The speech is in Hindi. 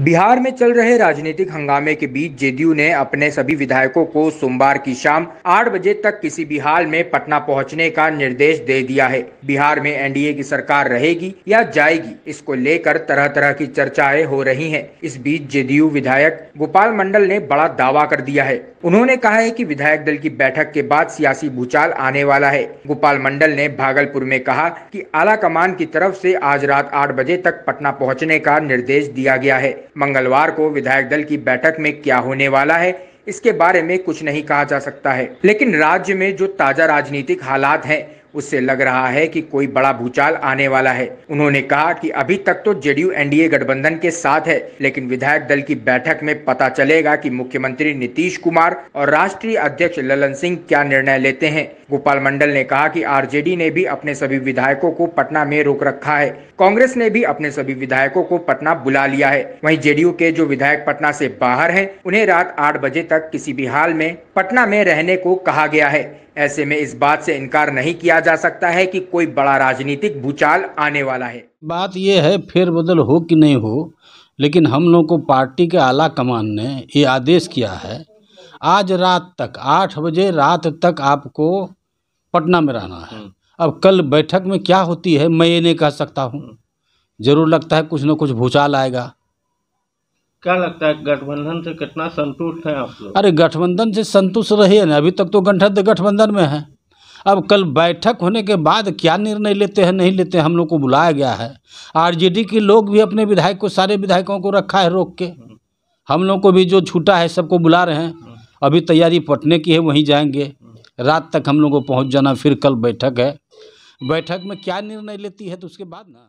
बिहार में चल रहे राजनीतिक हंगामे के बीच जेडीयू ने अपने सभी विधायकों को सोमवार की शाम 8 बजे तक किसी भी हाल में पटना पहुंचने का निर्देश दे दिया है बिहार में एनडीए की सरकार रहेगी या जाएगी इसको लेकर तरह तरह की चर्चाएं हो रही हैं। इस बीच जेडीयू विधायक गोपाल मंडल ने बड़ा दावा कर दिया है उन्होंने कहा है कि विधायक दल की बैठक के बाद सियासी भूचाल आने वाला है गोपाल मंडल ने भागलपुर में कहा कि आला कमान की तरफ से आज रात आठ बजे तक पटना पहुंचने का निर्देश दिया गया है मंगलवार को विधायक दल की बैठक में क्या होने वाला है इसके बारे में कुछ नहीं कहा जा सकता है लेकिन राज्य में जो ताजा राजनीतिक हालात हैं उससे लग रहा है कि कोई बड़ा भूचाल आने वाला है उन्होंने कहा कि अभी तक तो जेडीयू एनडीए गठबंधन के साथ है लेकिन विधायक दल की बैठक में पता चलेगा कि मुख्यमंत्री नीतीश कुमार और राष्ट्रीय अध्यक्ष ललन सिंह क्या निर्णय लेते हैं गोपाल मंडल ने कहा कि आरजेडी ने भी अपने सभी विधायकों को पटना में रोक रखा है कांग्रेस ने भी अपने सभी विधायकों को पटना बुला लिया है वहीं जेडीयू के जो विधायक पटना से बाहर हैं, उन्हें रात आठ बजे तक किसी भी हाल में पटना में रहने को कहा गया है ऐसे में इस बात से इनकार नहीं किया जा सकता है कि कोई बड़ा राजनीतिक भूचाल आने वाला है बात यह है फेरबदल हो कि नहीं हो लेकिन हम लोग को पार्टी के आला कमान ने ये आदेश किया है आज रात तक आठ बजे रात तक आपको पटना में रहना है हम्म। अब कल बैठक में क्या होती है मैं ये नहीं कह सकता हूँ ज़रूर लगता है कुछ ना कुछ भूचाल आएगा क्या लगता है गठबंधन से कितना संतुष्ट है आप लोग अरे गठबंधन से संतुष्ट तो रहिए ना अभी तक तो गठबंधन गठबंधन में है अब कल बैठक होने के बाद क्या निर्णय लेते हैं नहीं लेते हैं हम लोग को बुलाया गया है आरजेडी के लोग भी अपने विधायक को सारे विधायकों को रखा है रोक के हम लोग को भी जो छूटा है सबको बुला रहे हैं अभी तैयारी पटने की है वहीं जाएंगे रात तक हम लोग को पहुँच जाना फिर कल बैठक है बैठक में क्या निर्णय लेती है तो उसके बाद ना